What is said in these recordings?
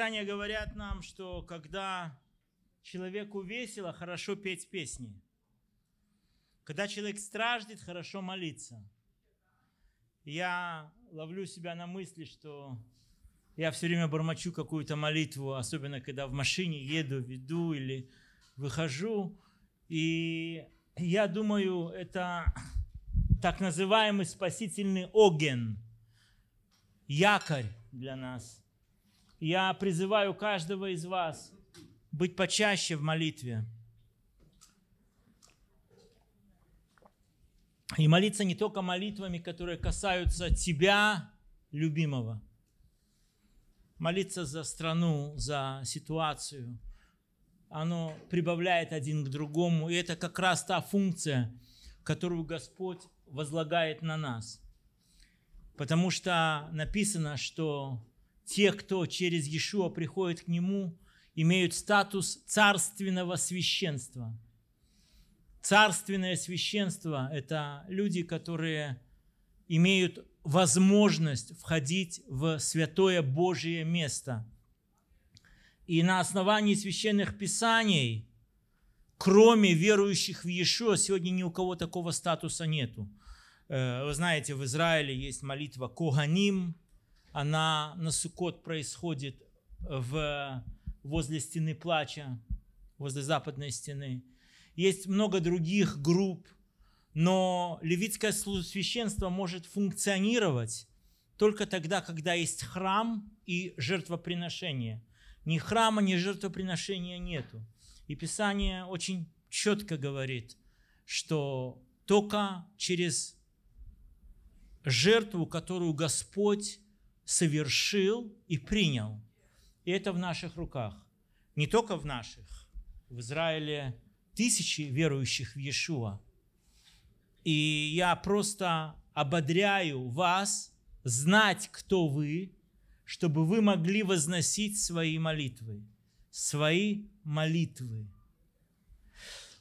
Писания говорят нам, что когда человеку весело, а хорошо петь песни. Когда человек страждет, хорошо молиться. Я ловлю себя на мысли, что я все время бормочу какую-то молитву, особенно когда в машине еду, веду или выхожу. И я думаю, это так называемый спасительный оген, якорь для нас – я призываю каждого из вас быть почаще в молитве. И молиться не только молитвами, которые касаются тебя, любимого. Молиться за страну, за ситуацию. Оно прибавляет один к другому. И это как раз та функция, которую Господь возлагает на нас. Потому что написано, что те, кто через Иешуа приходит к Нему, имеют статус царственного священства. Царственное священство – это люди, которые имеют возможность входить в святое Божие место. И на основании священных писаний, кроме верующих в Иешуа, сегодня ни у кого такого статуса нету. Э, вы знаете, в Израиле есть молитва Коганим, она на Сукот происходит э, в, возле стены плача, возле западной стены. Есть много других групп, но левитское священство может функционировать только тогда, когда есть храм и жертвоприношение. Ни храма, ни жертвоприношения нету. И Писание очень четко говорит, что только через жертву, которую Господь совершил и принял. И это в наших руках. Не только в наших. В Израиле тысячи верующих в Иешуа. И я просто ободряю вас знать, кто вы, чтобы вы могли возносить свои молитвы. Свои молитвы.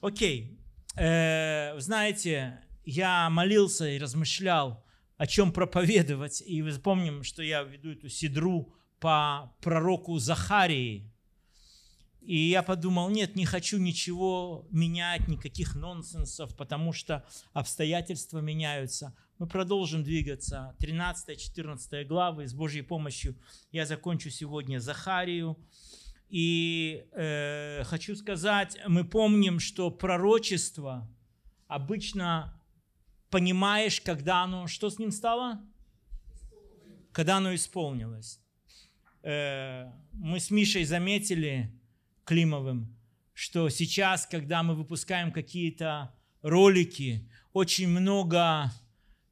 Окей. Э, знаете, я молился и размышлял о чем проповедовать. И вы помним, что я веду эту седру по пророку Захарии. И я подумал, нет, не хочу ничего менять, никаких нонсенсов, потому что обстоятельства меняются. Мы продолжим двигаться. 13-14 главы с Божьей помощью я закончу сегодня Захарию. И э, хочу сказать, мы помним, что пророчество обычно понимаешь, когда оно... Что с ним стало? Когда оно исполнилось. Э, мы с Мишей заметили, Климовым, что сейчас, когда мы выпускаем какие-то ролики, очень много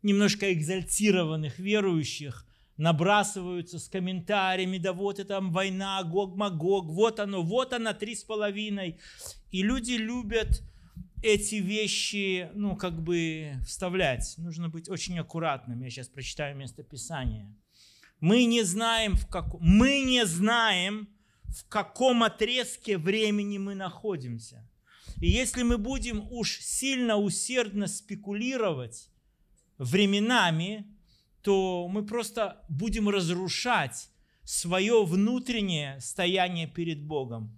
немножко экзальтированных верующих набрасываются с комментариями, да вот это там война, Гог-Магог, вот оно, вот оно три с половиной. И люди любят эти вещи, ну, как бы вставлять. Нужно быть очень аккуратным. Я сейчас прочитаю место Писания. Мы не знаем, в каком... Мы не знаем, в каком отрезке времени мы находимся. И если мы будем уж сильно усердно спекулировать временами, то мы просто будем разрушать свое внутреннее стояние перед Богом.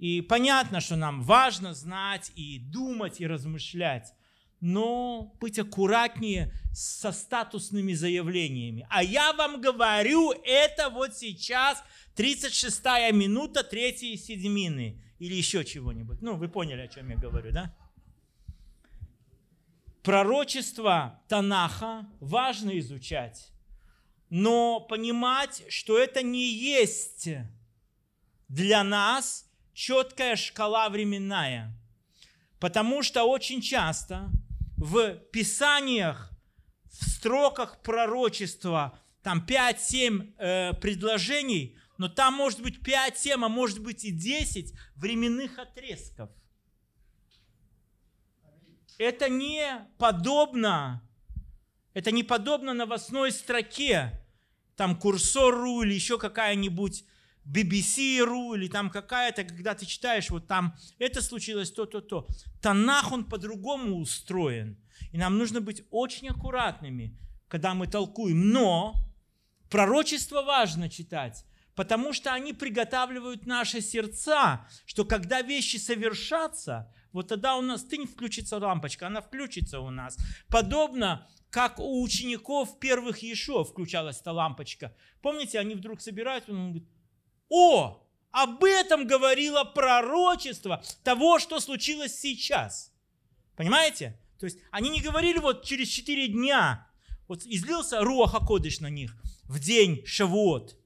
И понятно, что нам важно знать и думать, и размышлять, но быть аккуратнее со статусными заявлениями. А я вам говорю, это вот сейчас 36-я минута третьей седьмины или еще чего-нибудь. Ну, вы поняли, о чем я говорю, да? Пророчество Танаха важно изучать, но понимать, что это не есть для нас – четкая шкала временная. Потому что очень часто в писаниях, в строках пророчества, там 5-7 э, предложений, но там может быть 5-7, а может быть и 10 временных отрезков. Это не подобно, это не подобно новостной строке, там курсору или еще какая-нибудь BBC.ru или там какая-то, когда ты читаешь, вот там это случилось, то-то-то. Танах, он по-другому устроен. И нам нужно быть очень аккуратными, когда мы толкуем. Но пророчество важно читать, потому что они приготавливают наши сердца, что когда вещи совершатся, вот тогда у нас тынь включится лампочка, она включится у нас. Подобно, как у учеников первых Ешо включалась эта лампочка. Помните, они вдруг собираются, он говорит, о, об этом говорило пророчество того, что случилось сейчас. Понимаете? То есть они не говорили вот через 4 дня, вот излился Руах Акодыш на них в день Шавуот.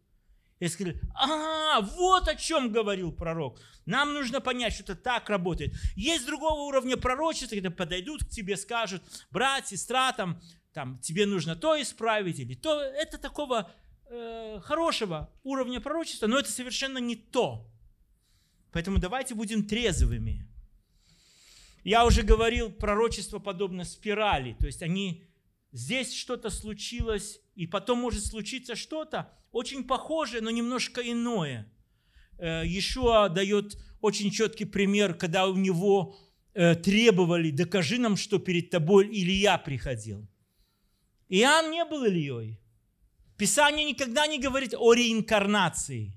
И сказали, а, вот о чем говорил пророк. Нам нужно понять, что это так работает. Есть другого уровня пророчества, когда подойдут к тебе, скажут, брат, сестра, там, там, тебе нужно то исправить или то. Это такого э, хорошего уровня пророчества, но это совершенно не то. Поэтому давайте будем трезвыми. Я уже говорил, пророчество подобно спирали, то есть они здесь что-то случилось, и потом может случиться что-то очень похожее, но немножко иное. Э, Иешуа дает очень четкий пример, когда у него э, требовали, докажи нам, что перед тобой Илья приходил. Иоанн не был Ильей. Писание никогда не говорит о реинкарнации.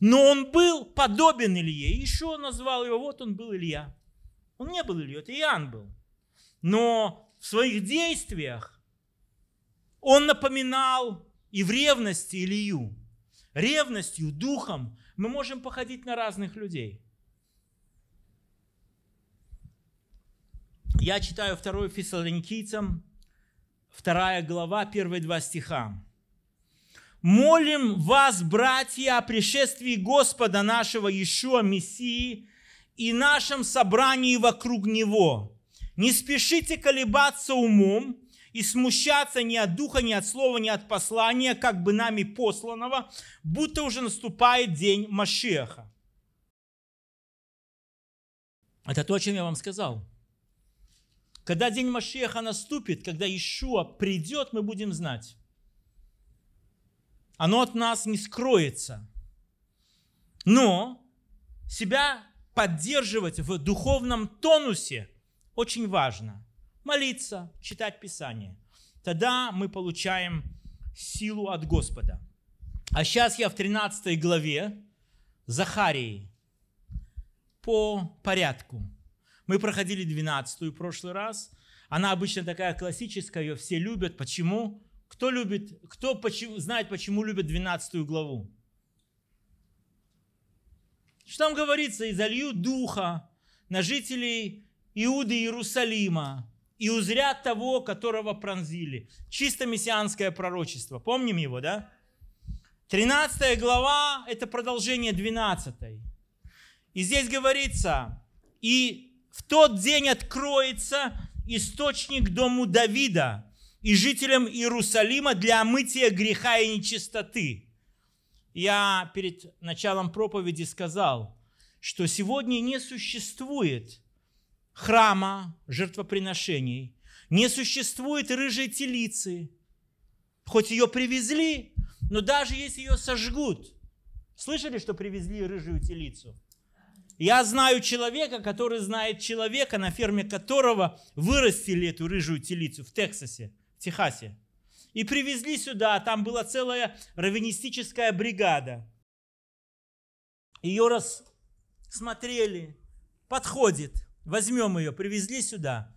Но он был подобен Илье. Еще назвал его, вот он был Илья. Он не был Ильей, это Иоанн был. Но в своих действиях он напоминал и в ревности Илью. Ревностью, духом мы можем походить на разных людей. Я читаю 2 Фессалоникийцам, 2 глава, первые два стиха. Молим вас, братья, о пришествии Господа нашего Ишуа Мессии и нашем собрании вокруг Него. Не спешите колебаться умом и смущаться ни от духа, ни от слова, ни от послания, как бы нами посланного, будто уже наступает день Машеха. Это то, о чем я вам сказал. Когда день Машеха наступит, когда Ишуа придет, мы будем знать. Оно от нас не скроется. Но себя поддерживать в духовном тонусе очень важно. Молиться, читать Писание. Тогда мы получаем силу от Господа. А сейчас я в 13 главе Захарии по порядку. Мы проходили 12 в прошлый раз. Она обычно такая классическая, ее все любят. Почему? Кто любит, кто почему, знает, почему любит 12 главу? Что там говорится? «И залью духа на жителей Иуды Иерусалима, и узрят того, которого пронзили». Чисто мессианское пророчество. Помним его, да? 13 глава – это продолжение 12. И здесь говорится, «И в тот день откроется источник дому Давида, и жителям Иерусалима для омытия греха и нечистоты. Я перед началом проповеди сказал, что сегодня не существует храма жертвоприношений, не существует рыжей телицы, хоть ее привезли, но даже если ее сожгут. Слышали, что привезли рыжую телицу? Я знаю человека, который знает человека, на ферме которого вырастили эту рыжую телицу в Тексасе в Техасе. И привезли сюда, там была целая раввинистическая бригада. Ее рассмотрели, подходит, возьмем ее, привезли сюда.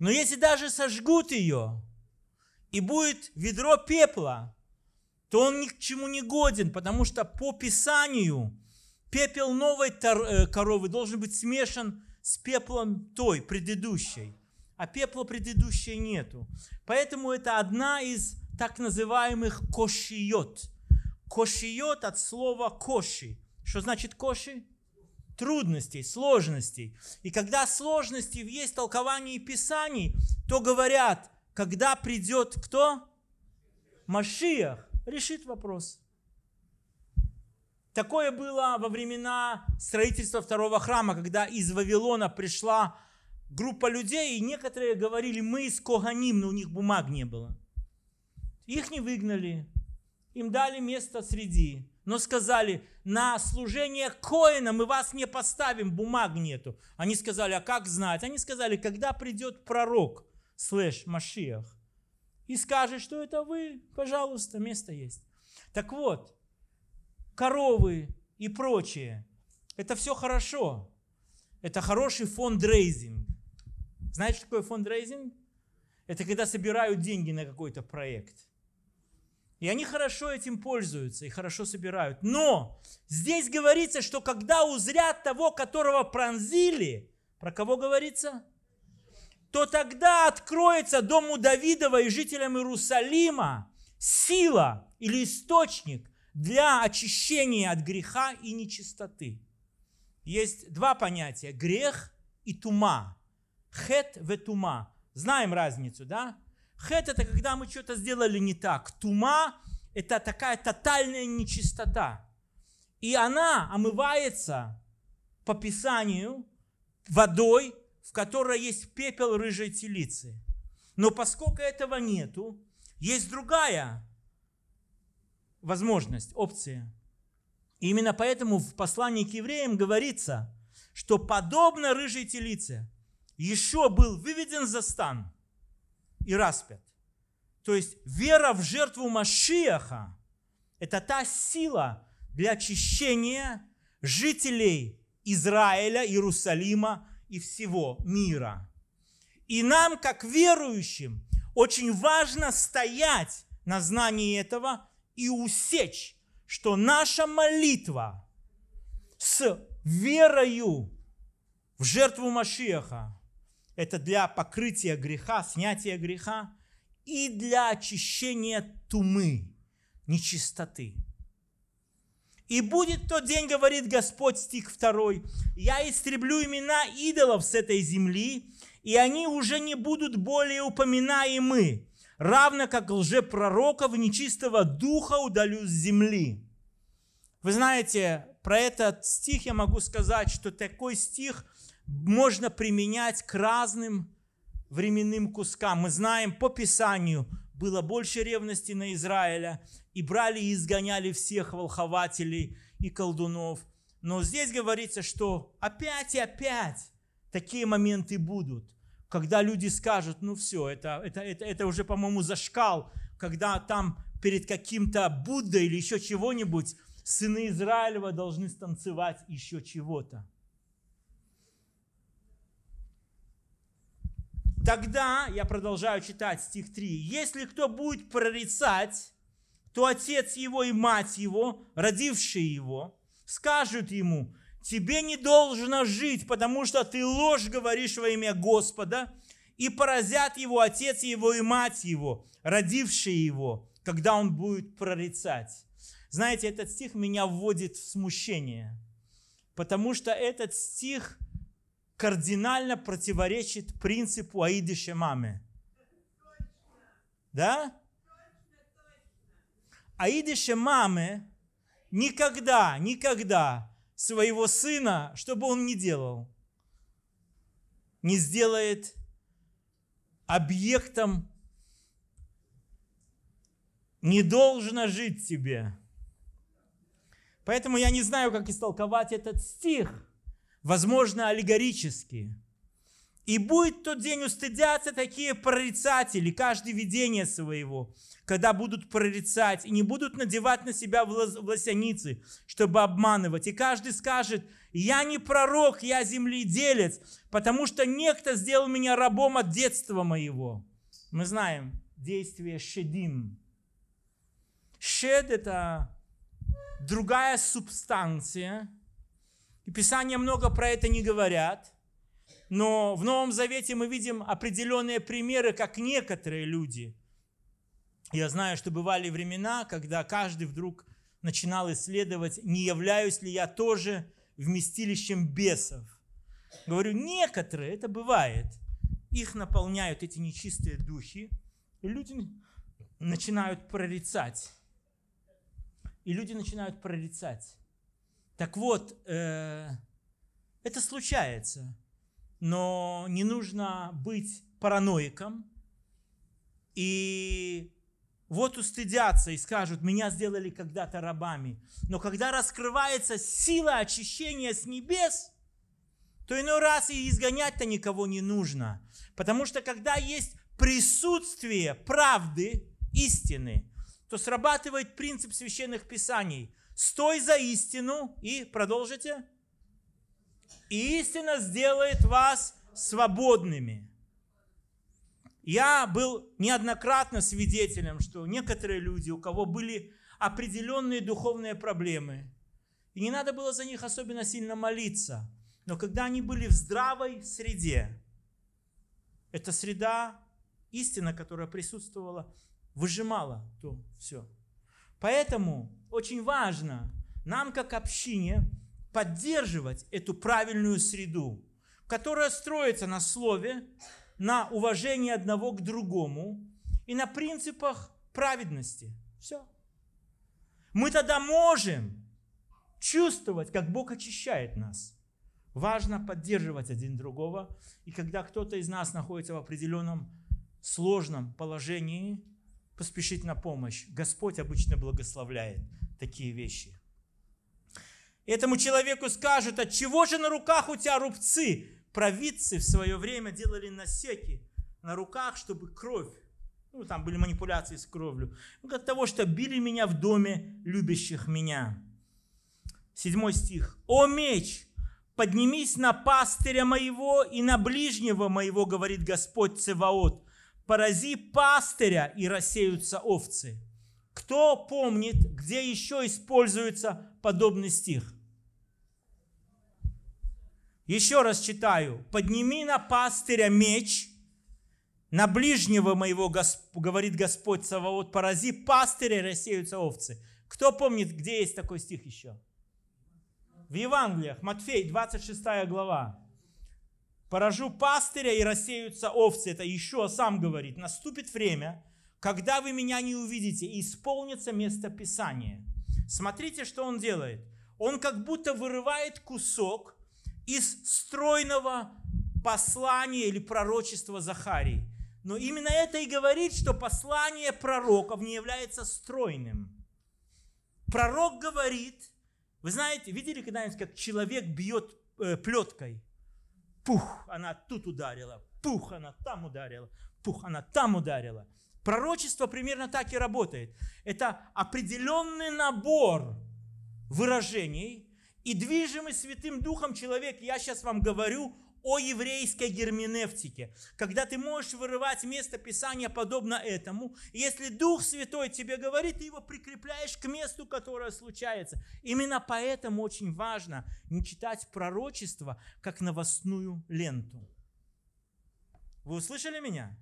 Но если даже сожгут ее, и будет ведро пепла, то он ни к чему не годен, потому что по Писанию пепел новой э, коровы должен быть смешан с пеплом той, предыдущей а пепла предыдущей нету. Поэтому это одна из так называемых кошиот. Кошиот от слова коши. Что значит коши? Трудностей, сложностей. И когда сложности есть в толковании Писаний, то говорят, когда придет кто? Машиах решит вопрос. Такое было во времена строительства второго храма, когда из Вавилона пришла группа людей, и некоторые говорили, мы из Коганим, но у них бумаг не было. Их не выгнали, им дали место среди, но сказали, на служение Коина мы вас не поставим, бумаг нету. Они сказали, а как знать? Они сказали, когда придет пророк, слэш, Машиах, и скажет, что это вы, пожалуйста, место есть. Так вот, коровы и прочее, это все хорошо. Это хороший фондрейзинг. Знаете, что такое фондрейзинг? Это когда собирают деньги на какой-то проект. И они хорошо этим пользуются и хорошо собирают. Но здесь говорится, что когда узрят того, которого пронзили, про кого говорится? То тогда откроется дому Давидова и жителям Иерусалима сила или источник для очищения от греха и нечистоты. Есть два понятия – грех и тума. Хет в тума. Знаем разницу, да? Хет – это когда мы что-то сделали не так. Тума – это такая тотальная нечистота. И она омывается по Писанию водой, в которой есть пепел рыжей телицы. Но поскольку этого нету, есть другая возможность, опция. И именно поэтому в послании к евреям говорится, что подобно рыжей телице – еще был выведен за стан и распят. То есть вера в жертву Машиаха – это та сила для очищения жителей Израиля, Иерусалима и всего мира. И нам, как верующим, очень важно стоять на знании этого и усечь, что наша молитва с верою в жертву Машиаха это для покрытия греха, снятия греха и для очищения тумы, нечистоты. И будет тот день, говорит Господь, стих 2, «Я истреблю имена идолов с этой земли, и они уже не будут более упоминаемы, равно как лжепророков нечистого духа удалю с земли». Вы знаете, про этот стих я могу сказать, что такой стих – можно применять к разным временным кускам. Мы знаем по Писанию, было больше ревности на Израиля, и брали и изгоняли всех волхователей и колдунов. Но здесь говорится, что опять и опять такие моменты будут, когда люди скажут, ну все, это, это, это, это уже, по-моему, зашкал, когда там перед каким-то Буддой или еще чего-нибудь сыны Израилева должны станцевать еще чего-то. Тогда, я продолжаю читать стих 3, «Если кто будет прорицать, то отец его и мать его, родившие его, скажут ему, тебе не должно жить, потому что ты ложь говоришь во имя Господа, и поразят его отец его и мать его, родившие его, когда он будет прорицать». Знаете, этот стих меня вводит в смущение, потому что этот стих – кардинально противоречит принципу Аидыше маме. Да? Аидыше маме никогда, никогда своего сына, что бы он ни делал, не сделает объектом не должно жить тебе. Поэтому я не знаю, как истолковать этот стих – возможно, аллегорически. «И будет тот день устыдятся такие прорицатели, каждый видение своего, когда будут прорицать, и не будут надевать на себя власяницы, чтобы обманывать. И каждый скажет, я не пророк, я земледелец, потому что некто сделал меня рабом от детства моего». Мы знаем действие «шедим». «Шед» – это другая субстанция – и Писания много про это не говорят. Но в Новом Завете мы видим определенные примеры, как некоторые люди. Я знаю, что бывали времена, когда каждый вдруг начинал исследовать, не являюсь ли я тоже вместилищем бесов. Говорю, некоторые, это бывает. Их наполняют эти нечистые духи, и люди начинают прорицать. И люди начинают прорицать. Так вот, э, это случается, но не нужно быть параноиком и вот устыдятся и скажут, меня сделали когда-то рабами. Но когда раскрывается сила очищения с небес, то иной раз и изгонять-то никого не нужно. Потому что когда есть присутствие правды, истины, то срабатывает принцип священных писаний стой за истину и продолжите. И истина сделает вас свободными. Я был неоднократно свидетелем, что некоторые люди, у кого были определенные духовные проблемы, и не надо было за них особенно сильно молиться, но когда они были в здравой среде, эта среда, истина, которая присутствовала, выжимала то все. Поэтому очень важно нам, как общине, поддерживать эту правильную среду, которая строится на слове, на уважении одного к другому и на принципах праведности. Все. Мы тогда можем чувствовать, как Бог очищает нас. Важно поддерживать один другого. И когда кто-то из нас находится в определенном сложном положении, поспешить на помощь. Господь обычно благословляет такие вещи. Этому человеку скажут, от «А чего же на руках у тебя рубцы? Провидцы в свое время делали насеки на руках, чтобы кровь, ну там были манипуляции с кровью, от того, что били меня в доме любящих меня. Седьмой стих. «О меч, поднимись на пастыря моего и на ближнего моего, говорит Господь Цеваот, порази пастыря, и рассеются овцы. Кто помнит, где еще используется подобный стих? Еще раз читаю. «Подними на пастыря меч, на ближнего моего, Госп... говорит Господь Саваот, порази пастыря, и рассеются овцы». Кто помнит, где есть такой стих еще? В Евангелиях, Матфей, 26 глава. Поражу пастыря и рассеются овцы. Это еще сам говорит. Наступит время, когда вы меня не увидите, и исполнится место Писания. Смотрите, что он делает. Он как будто вырывает кусок из стройного послания или пророчества Захарии. Но именно это и говорит, что послание пророков не является стройным. Пророк говорит, вы знаете, видели когда-нибудь, как человек бьет э, плеткой? Пух, она тут ударила. Пух, она там ударила. Пух, она там ударила. Пророчество примерно так и работает. Это определенный набор выражений, и движимый Святым Духом человек, я сейчас вам говорю, о еврейской герменевтике, когда ты можешь вырывать место Писания подобно этому. если Дух Святой тебе говорит, ты его прикрепляешь к месту, которое случается. Именно поэтому очень важно не читать пророчество как новостную ленту. Вы услышали меня?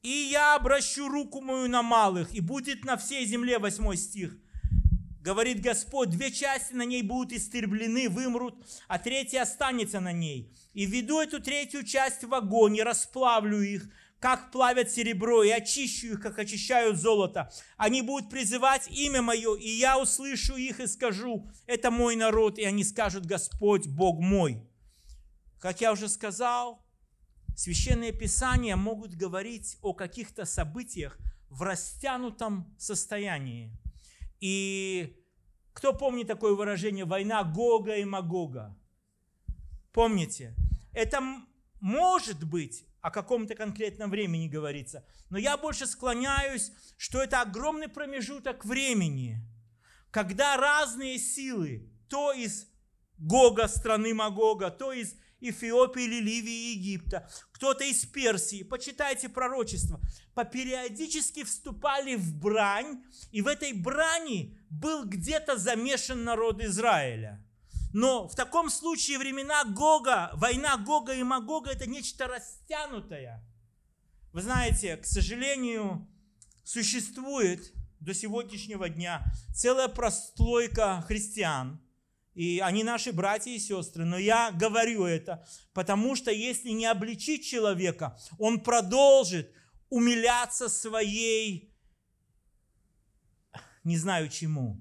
«И я обращу руку мою на малых, и будет на всей земле» восьмой стих – говорит Господь, две части на ней будут истреблены, вымрут, а третья останется на ней. И веду эту третью часть в огонь и расплавлю их, как плавят серебро, и очищу их, как очищают золото. Они будут призывать имя мое, и я услышу их и скажу, это мой народ, и они скажут, Господь, Бог мой. Как я уже сказал, священные писания могут говорить о каких-то событиях в растянутом состоянии – и кто помнит такое выражение «война Гога и Магога»? Помните? Это может быть о каком-то конкретном времени говорится, но я больше склоняюсь, что это огромный промежуток времени, когда разные силы, то из Гога, страны Магога, то из Эфиопии или Ливии и Египта, кто-то из Персии, почитайте пророчество, по вступали в брань, и в этой брани был где-то замешан народ Израиля. Но в таком случае времена Гога, война Гога и Магога – это нечто растянутое. Вы знаете, к сожалению, существует до сегодняшнего дня целая прослойка христиан – и они наши братья и сестры. Но я говорю это, потому что если не обличить человека, он продолжит умиляться своей, не знаю чему.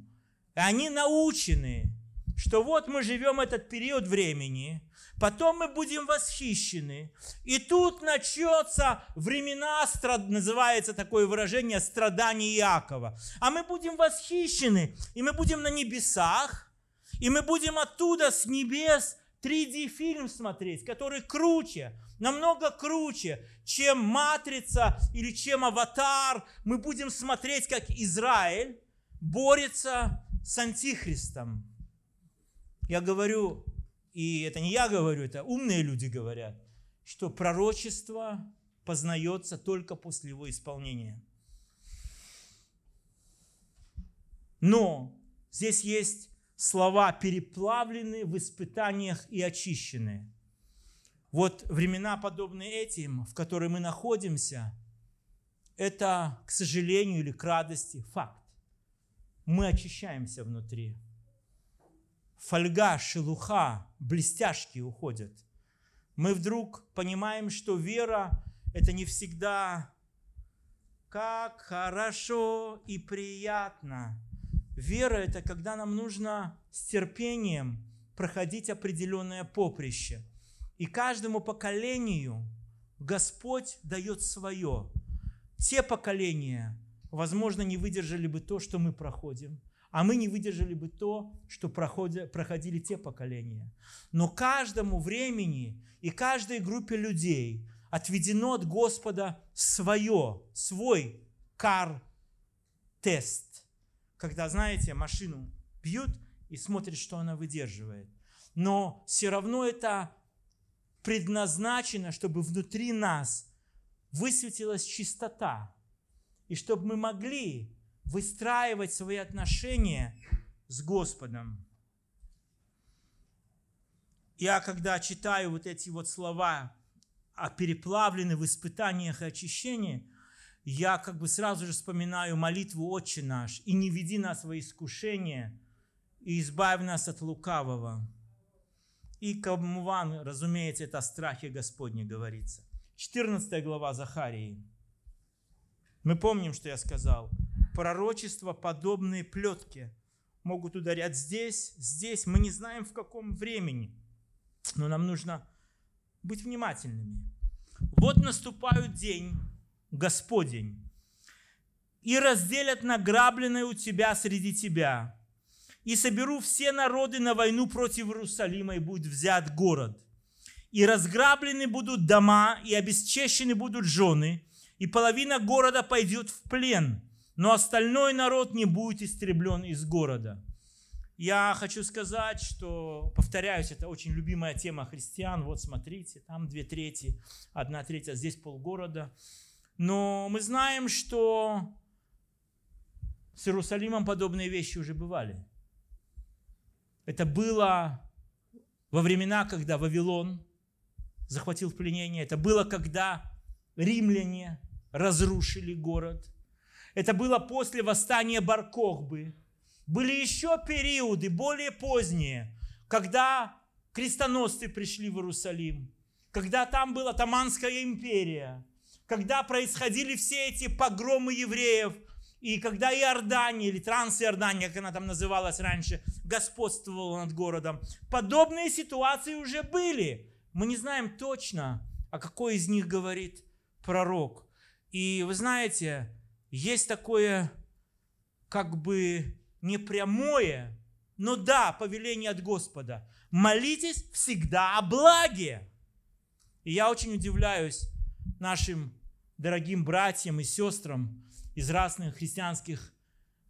Они научены, что вот мы живем этот период времени, потом мы будем восхищены. И тут начнется времена, называется такое выражение, страдания Иакова. А мы будем восхищены, и мы будем на небесах – и мы будем оттуда с небес 3D-фильм смотреть, который круче, намного круче, чем «Матрица» или чем «Аватар». Мы будем смотреть, как Израиль борется с Антихристом. Я говорю, и это не я говорю, это умные люди говорят, что пророчество познается только после его исполнения. Но здесь есть слова переплавлены в испытаниях и очищены. Вот времена, подобные этим, в которые мы находимся, это, к сожалению или к радости, факт. Мы очищаемся внутри. Фольга, шелуха, блестяшки уходят. Мы вдруг понимаем, что вера – это не всегда как хорошо и приятно – Вера – это когда нам нужно с терпением проходить определенное поприще. И каждому поколению Господь дает свое. Те поколения, возможно, не выдержали бы то, что мы проходим, а мы не выдержали бы то, что проходили те поколения. Но каждому времени и каждой группе людей отведено от Господа свое, свой кар-тест – когда, знаете, машину бьют и смотрят, что она выдерживает. Но все равно это предназначено, чтобы внутри нас высветилась чистота, и чтобы мы могли выстраивать свои отношения с Господом. Я, когда читаю вот эти вот слова о переплавлены в испытаниях и очищении, я как бы сразу же вспоминаю молитву «Отче наш» и «Не веди нас во искушение» и «Избавь нас от лукавого». И Камуван, разумеется, это о страхе Господне говорится. 14 глава Захарии. Мы помним, что я сказал. Пророчества, подобные плетке, могут ударять здесь, здесь. Мы не знаем, в каком времени. Но нам нужно быть внимательными. Вот наступает день, Господень, и разделят награбленное у тебя среди тебя, и соберу все народы на войну против Иерусалима, и будет взят город. И разграблены будут дома, и обесчещены будут жены, и половина города пойдет в плен, но остальной народ не будет истреблен из города». Я хочу сказать, что, повторяюсь, это очень любимая тема христиан. Вот смотрите, там две трети, одна треть, а здесь полгорода. Но мы знаем, что с Иерусалимом подобные вещи уже бывали. Это было во времена, когда Вавилон захватил в пленение. Это было, когда римляне разрушили город. Это было после восстания Баркохбы. Были еще периоды, более поздние, когда крестоносцы пришли в Иерусалим, когда там была Таманская империя – когда происходили все эти погромы евреев, и когда Иордания, или Трансиордания, как она там называлась раньше, господствовала над городом, подобные ситуации уже были. Мы не знаем точно, о а какой из них говорит пророк. И вы знаете, есть такое как бы непрямое, но да, повеление от Господа. Молитесь всегда о благе. И я очень удивляюсь нашим дорогим братьям и сестрам из разных христианских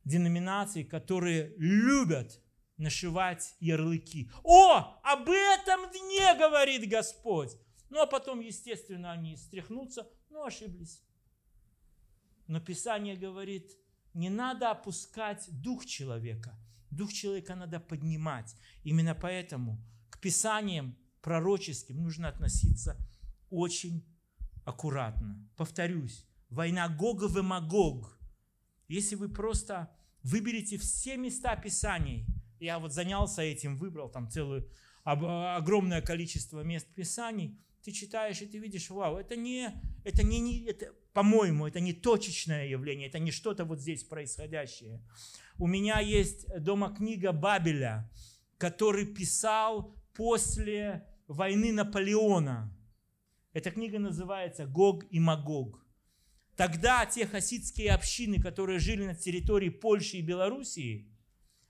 деноминаций, которые любят нашивать ярлыки. О, об этом дне говорит Господь. Ну, а потом, естественно, они стряхнутся, но ошиблись. Но Писание говорит, не надо опускать дух человека. Дух человека надо поднимать. Именно поэтому к Писаниям пророческим нужно относиться очень аккуратно. Повторюсь, война Гогов и Магог. Если вы просто выберете все места Писаний, я вот занялся этим, выбрал там целое а, огромное количество мест Писаний, ты читаешь и ты видишь, вау, это не, это не, не это, по-моему, это не точечное явление, это не что-то вот здесь происходящее. У меня есть дома книга Бабеля, который писал после войны Наполеона. Эта книга называется «Гог и Магог». Тогда те хасидские общины, которые жили на территории Польши и Белоруссии,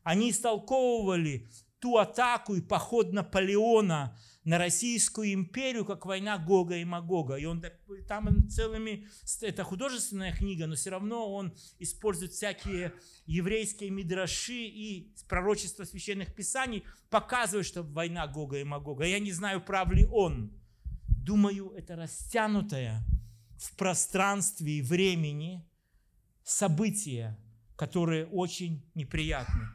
они истолковывали ту атаку и поход Наполеона на Российскую империю, как война Гога и Магога. И он там целыми... Это художественная книга, но все равно он использует всякие еврейские мидраши и пророчества священных писаний, показывает, что война Гога и Магога. Я не знаю, прав ли он. Думаю, это растянутое в пространстве и времени событие, которое очень неприятно.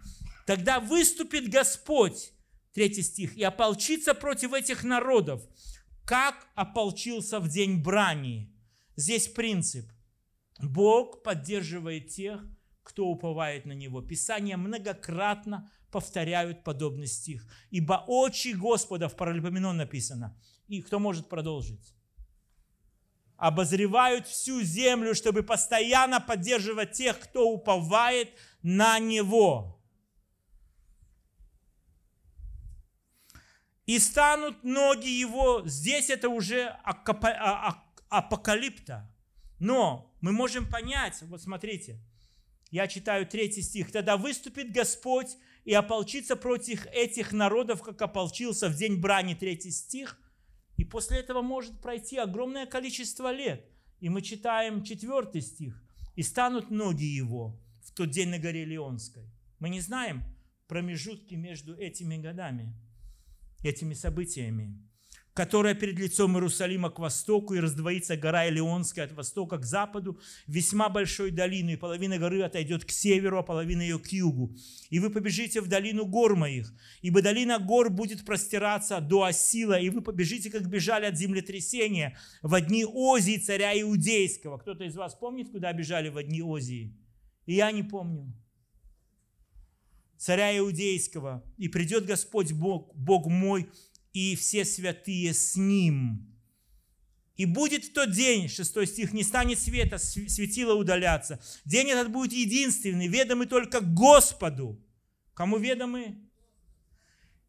Тогда выступит Господь, третий стих, и ополчится против этих народов, как ополчился в день брани. Здесь принцип. Бог поддерживает тех, кто уповает на Него. Писание многократно повторяют подобный стих. Ибо очи Господа, в Паралипоменон написано, и кто может продолжить? Обозревают всю землю, чтобы постоянно поддерживать тех, кто уповает на Него. И станут ноги Его, здесь это уже а, а, апокалипта. Но мы можем понять, вот смотрите, я читаю третий стих. «Тогда выступит Господь и ополчится против этих народов, как ополчился в день брани». Третий стих. И после этого может пройти огромное количество лет. И мы читаем четвертый стих. «И станут ноги его в тот день на горе Леонской». Мы не знаем промежутки между этими годами, этими событиями которая перед лицом Иерусалима к востоку, и раздвоится гора Илионская от востока к западу, весьма большой долину, и половина горы отойдет к северу, а половина ее к югу. И вы побежите в долину гор моих, ибо долина гор будет простираться до Осила, и вы побежите, как бежали от землетрясения, в одни Озии царя Иудейского. Кто-то из вас помнит, куда бежали в одни Озии? И я не помню царя Иудейского, и придет Господь Бог, Бог мой, и все святые с ним. И будет в тот день, 6 стих, не станет света, светило удаляться. День этот будет единственный, ведомый только Господу. Кому ведомы?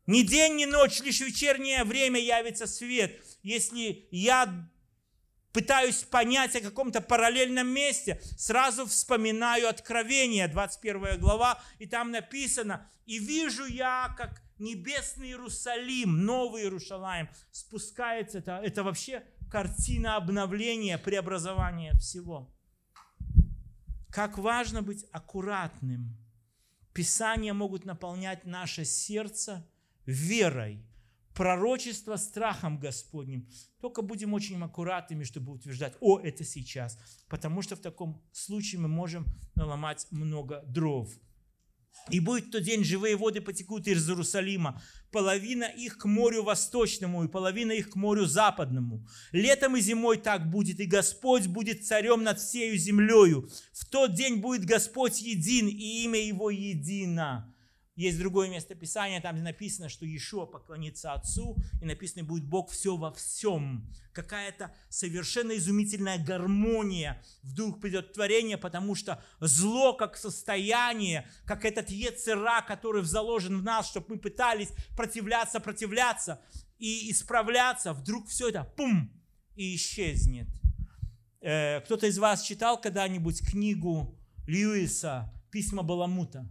Ни день, ни ночь, лишь вечернее время явится свет. Если я пытаюсь понять о каком-то параллельном месте, сразу вспоминаю Откровение, 21 глава, и там написано, и вижу я, как небесный Иерусалим, новый Иерусалим спускается. Это, это вообще картина обновления, преобразования всего. Как важно быть аккуратным. Писания могут наполнять наше сердце верой, пророчество страхом Господним. Только будем очень аккуратными, чтобы утверждать, о, это сейчас. Потому что в таком случае мы можем наломать много дров. И будет в тот день, живые воды потекут из Иерусалима, половина их к морю восточному и половина их к морю западному. Летом и зимой так будет, и Господь будет царем над всею землею. В тот день будет Господь един, и имя Его едино. Есть другое место Писания, там написано, что Ишуа поклонится Отцу, и написано будет Бог все во всем. Какая-то совершенно изумительная гармония вдруг придет творение, потому что зло как состояние, как этот ецера, который заложен в нас, чтобы мы пытались противляться, противляться и исправляться, вдруг все это пум и исчезнет. Э, кто-то из вас читал когда-нибудь книгу Льюиса «Письма Баламута»?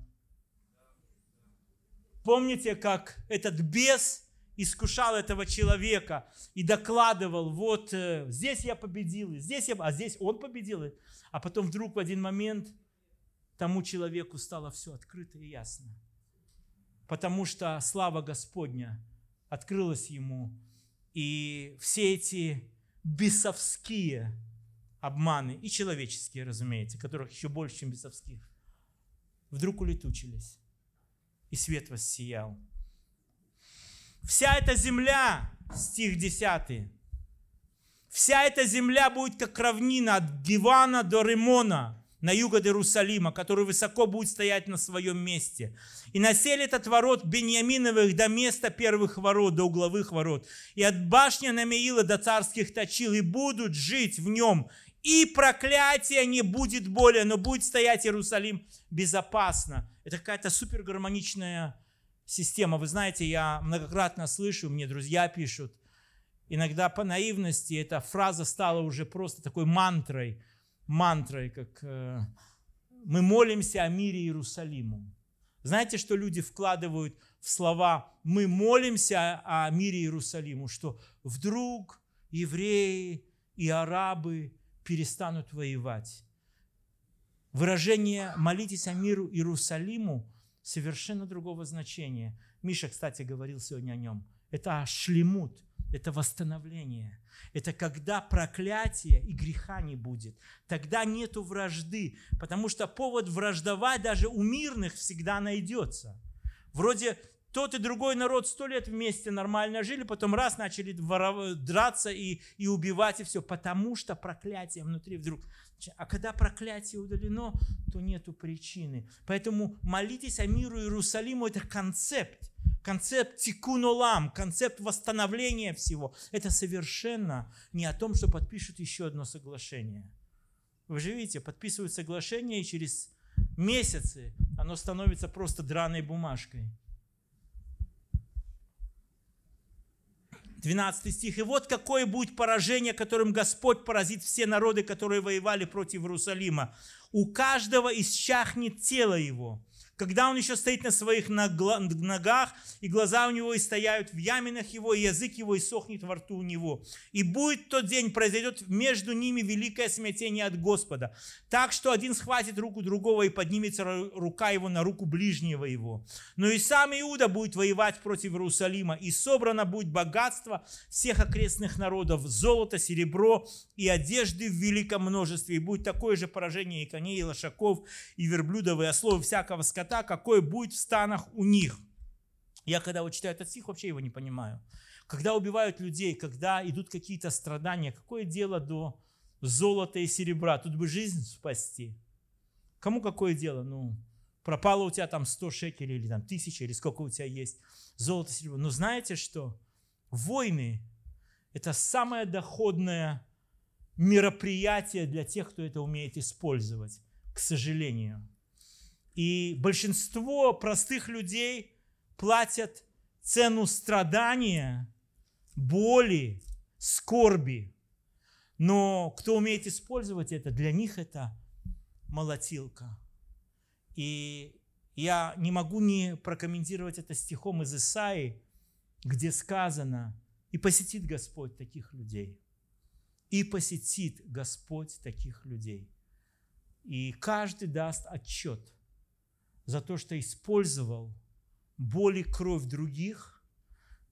Помните, как этот бес искушал этого человека и докладывал, вот э, здесь я победил, здесь я, а здесь он победил. А потом вдруг в один момент тому человеку стало все открыто и ясно. Потому что слава Господня открылась ему. И все эти бесовские обманы, и человеческие, разумеется, которых еще больше, чем бесовских, вдруг улетучились и свет воссиял. Вся эта земля, стих 10, вся эта земля будет как равнина от Гивана до Римона, на юг от Иерусалима, который высоко будет стоять на своем месте. И населит от ворот Беньяминовых до места первых ворот, до угловых ворот, и от башни Намеила до царских точил, и будут жить в нем и проклятия не будет более, но будет стоять Иерусалим безопасно. Это какая-то супергармоничная система. Вы знаете, я многократно слышу, мне друзья пишут, иногда по наивности эта фраза стала уже просто такой мантрой, мантрой, как э, мы молимся о мире Иерусалиму. Знаете, что люди вкладывают в слова «мы молимся о мире Иерусалиму», что вдруг евреи и арабы перестанут воевать. Выражение «молитесь о миру Иерусалиму» совершенно другого значения. Миша, кстати, говорил сегодня о нем. Это шлемут, это восстановление. Это когда проклятия и греха не будет. Тогда нету вражды, потому что повод враждовать даже у мирных всегда найдется. Вроде тот и другой народ сто лет вместе нормально жили, потом раз начали воров... драться и, и убивать, и все, потому что проклятие внутри вдруг. А когда проклятие удалено, то нету причины. Поэтому молитесь о миру Иерусалиму – это концепт. Концепт тикунулам, концепт восстановления всего. Это совершенно не о том, что подпишут еще одно соглашение. Вы же видите, подписывают соглашение, и через месяцы оно становится просто драной бумажкой. 12 стих. «И вот какое будет поражение, которым Господь поразит все народы, которые воевали против Иерусалима. У каждого исчахнет тело его, когда он еще стоит на своих ногах, и глаза у него и стоят в яминах его, и язык его и сохнет во рту у него. И будет тот день, произойдет между ними великое смятение от Господа, так что один схватит руку другого, и поднимется рука его на руку ближнего его. Но и сам Иуда будет воевать против Иерусалима, и собрано будет богатство всех окрестных народов, золото, серебро и одежды в великом множестве, и будет такое же поражение и коней, и лошаков, и верблюдов, и ослов, и всякого скота, скота, какой будет в станах у них. Я когда вот читаю этот стих, вообще его не понимаю. Когда убивают людей, когда идут какие-то страдания, какое дело до золота и серебра? Тут бы жизнь спасти. Кому какое дело? Ну, пропало у тебя там 100 шекелей или там 1000, или сколько у тебя есть золото, серебро. Но знаете что? Войны – это самое доходное мероприятие для тех, кто это умеет использовать, к сожалению. И большинство простых людей платят цену страдания, боли, скорби. Но кто умеет использовать это, для них это молотилка. И я не могу не прокомментировать это стихом из Исаи, где сказано, и посетит Господь таких людей. И посетит Господь таких людей. И каждый даст отчет за то, что использовал боль и кровь других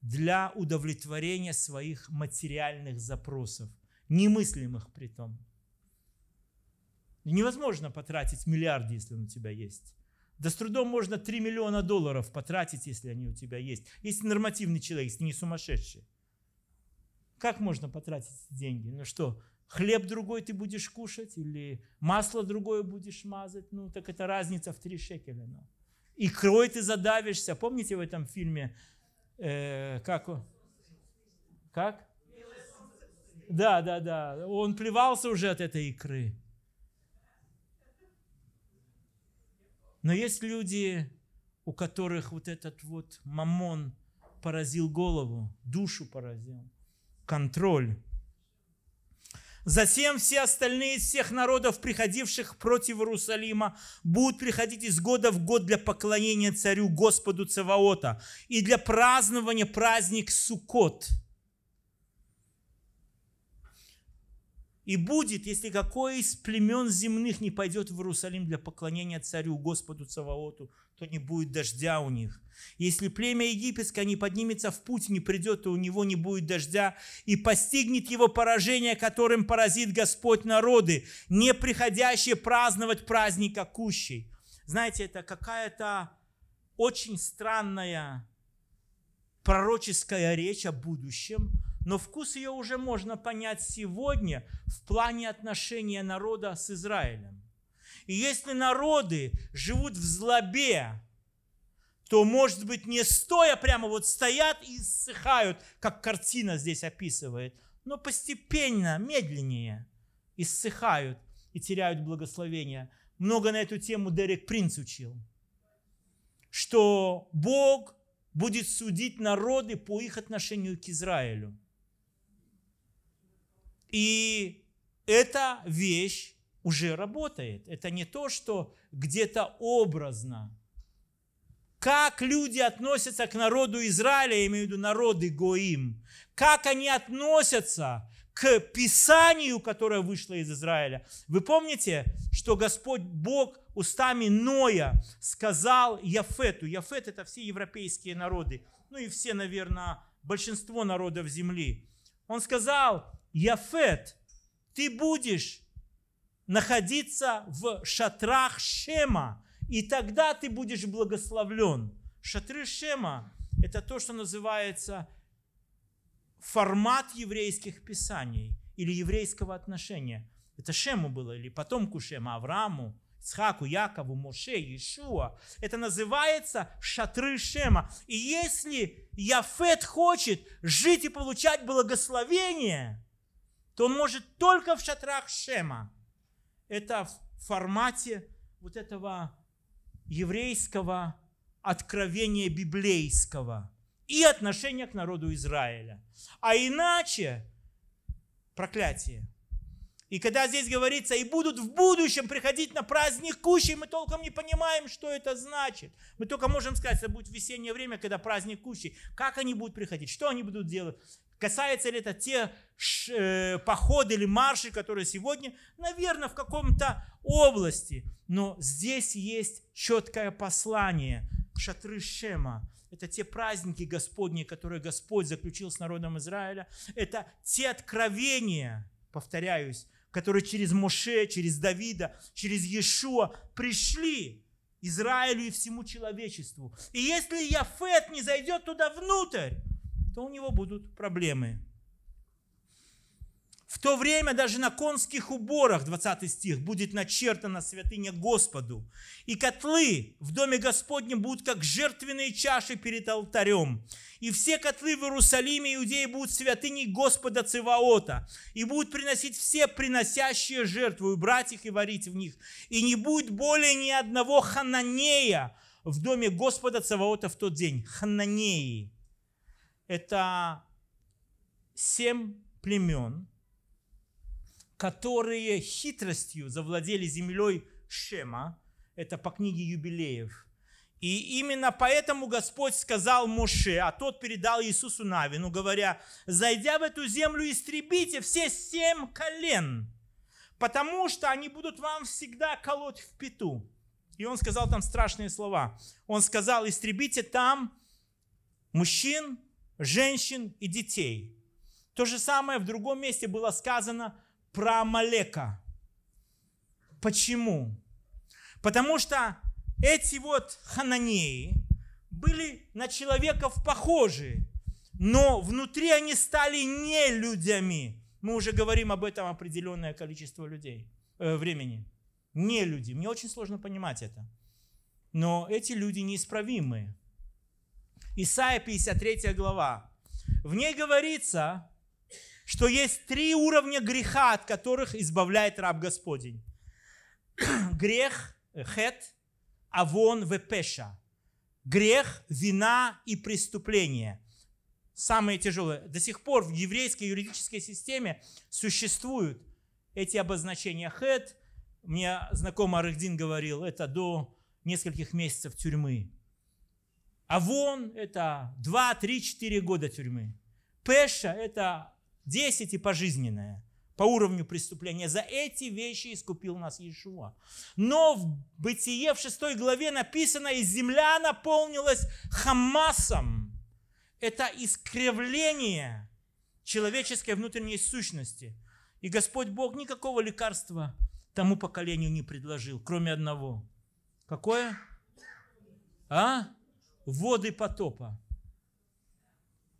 для удовлетворения своих материальных запросов, немыслимых при том. Невозможно потратить миллиард, если он у тебя есть. Да с трудом можно 3 миллиона долларов потратить, если они у тебя есть. Если нормативный человек, если не сумасшедший. Как можно потратить деньги? Ну что, хлеб другой ты будешь кушать, или масло другое будешь мазать, ну, так это разница в три шекеля. Ну. Икрой ты задавишься. Помните в этом фильме, э, как он? Как? Да, да, да. Он плевался уже от этой икры. Но есть люди, у которых вот этот вот мамон поразил голову, душу поразил, контроль. Затем все остальные из всех народов, приходивших против Иерусалима, будут приходить из года в год для поклонения царю Господу Цаваота и для празднования праздник Суккот. И будет, если какой из племен земных не пойдет в Иерусалим для поклонения царю Господу Цаваоту – то не будет дождя у них. Если племя египетское не поднимется в путь, не придет, то у него не будет дождя, и постигнет его поражение, которым поразит Господь народы, не приходящие праздновать праздника кущей. Знаете, это какая-то очень странная пророческая речь о будущем, но вкус ее уже можно понять сегодня в плане отношения народа с Израилем. И если народы живут в злобе, то, может быть, не стоя прямо вот стоят и иссыхают, как картина здесь описывает, но постепенно, медленнее иссыхают и теряют благословение. Много на эту тему Дерек Принц учил, что Бог будет судить народы по их отношению к Израилю. И эта вещь уже работает. Это не то, что где-то образно. Как люди относятся к народу Израиля, я имею в виду народы Гоим, как они относятся к Писанию, которое вышло из Израиля. Вы помните, что Господь Бог устами Ноя сказал Яфету. Яфет – это все европейские народы, ну и все, наверное, большинство народов земли. Он сказал, Яфет, ты будешь находиться в шатрах Шема, и тогда ты будешь благословлен. Шатры Шема – это то, что называется формат еврейских писаний или еврейского отношения. Это Шему было, или потомку Шема, Аврааму, Схаку, Якову, Моше, Иешуа. Это называется шатры Шема. И если Яфет хочет жить и получать благословение, то он может только в шатрах Шема – это в формате вот этого еврейского откровения библейского и отношения к народу Израиля. А иначе проклятие. И когда здесь говорится, и будут в будущем приходить на праздник кущи, мы толком не понимаем, что это значит. Мы только можем сказать, это будет весеннее время, когда праздник кущи. Как они будут приходить, что они будут делать. Касается ли это те э, походы или марши, которые сегодня, наверное, в каком-то области. Но здесь есть четкое послание. Шатры Шема. Это те праздники Господни, которые Господь заключил с народом Израиля. Это те откровения, повторяюсь, которые через Моше, через Давида, через Иешуа пришли Израилю и всему человечеству. И если Яфет не зайдет туда внутрь, то у него будут проблемы. В то время даже на конских уборах, 20 стих, будет начертана святыня Господу. И котлы в доме Господнем будут как жертвенные чаши перед алтарем. И все котлы в Иерусалиме иудеи будут святыней Господа Циваота. И будут приносить все приносящие жертву, и брать их и варить в них. И не будет более ни одного хананея в доме Господа Циваота в тот день. Хананеи это семь племен, которые хитростью завладели землей Шема, это по книге юбилеев. И именно поэтому Господь сказал Моше, а тот передал Иисусу Навину, говоря, «Зайдя в эту землю, истребите все семь колен, потому что они будут вам всегда колоть в пету». И он сказал там страшные слова. Он сказал, истребите там мужчин, женщин и детей. То же самое в другом месте было сказано про Амалека. Почему? Потому что эти вот хананеи были на человеков похожи, но внутри они стали не людьми. Мы уже говорим об этом определенное количество людей, э, времени. Не люди. Мне очень сложно понимать это. Но эти люди неисправимые. Исайя 53 глава. В ней говорится, что есть три уровня греха, от которых избавляет раб Господень. Грех, э, хет, авон, вепеша. Грех, вина и преступление. Самые тяжелые. До сих пор в еврейской юридической системе существуют эти обозначения. Хет, мне знакомый Арыхдин говорил, это до нескольких месяцев тюрьмы. А вон это 2, 3, 4 года тюрьмы. Пеша – это 10 и пожизненное по уровню преступления. За эти вещи искупил нас Иешуа. Но в Бытие в 6 главе написано, и земля наполнилась хамасом. Это искривление человеческой внутренней сущности. И Господь Бог никакого лекарства тому поколению не предложил, кроме одного. Какое? А? воды потопа.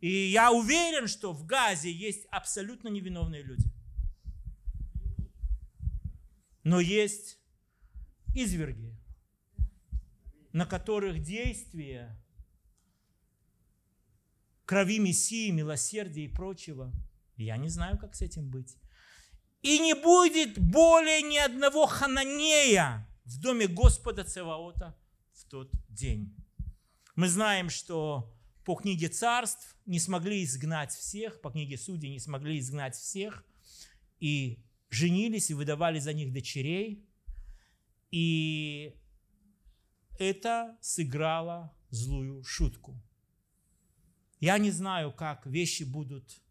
И я уверен, что в Газе есть абсолютно невиновные люди. Но есть изверги, на которых действие крови Мессии, милосердия и прочего, я не знаю, как с этим быть. И не будет более ни одного хананея в доме Господа Цеваота в тот день. Мы знаем, что по книге царств не смогли изгнать всех, по книге судей не смогли изгнать всех, и женились и выдавали за них дочерей. И это сыграло злую шутку. Я не знаю, как вещи будут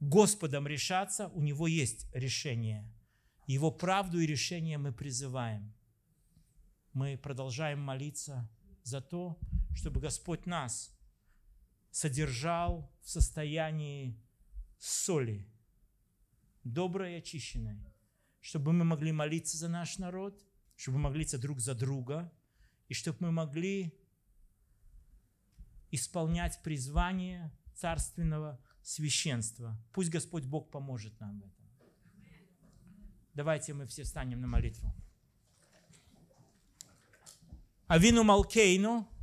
Господом решаться, у него есть решение. Его правду и решение мы призываем. Мы продолжаем молиться за то, чтобы Господь нас содержал в состоянии соли, доброй и очищенной, чтобы мы могли молиться за наш народ, чтобы мы молиться друг за друга, и чтобы мы могли исполнять призвание царственного священства. Пусть Господь Бог поможет нам в этом. Давайте мы все встанем на молитву. Авину Малкейну –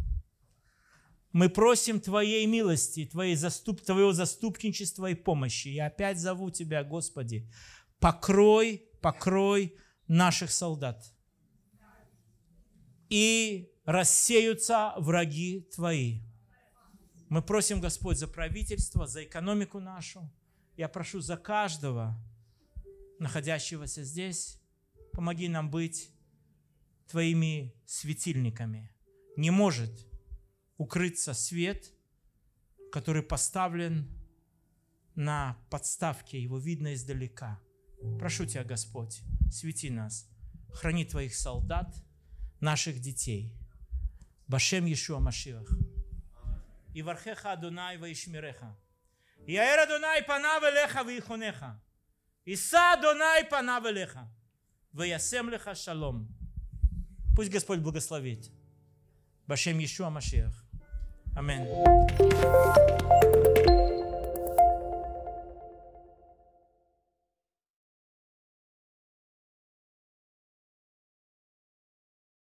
мы просим Твоей милости, Твоей заступ, Твоего заступничества и помощи. Я опять зову Тебя, Господи, покрой, покрой наших солдат. И рассеются враги Твои. Мы просим, Господь, за правительство, за экономику нашу. Я прошу за каждого, находящегося здесь, помоги нам быть Твоими светильниками. Не может укрыться свет, который поставлен на подставке, его видно издалека. Прошу Тебя, Господь, свети нас, храни Твоих солдат, наших детей. Башем Иешуа Машиах. И вархеха Адонай ваишмиреха. Яэр Адонай панав элеха вихонеха. Иса Адонай панавелеха. элеха. Ваясем леха шалом. Пусть Господь благословит. Башем Иешуа Машиах. Amen.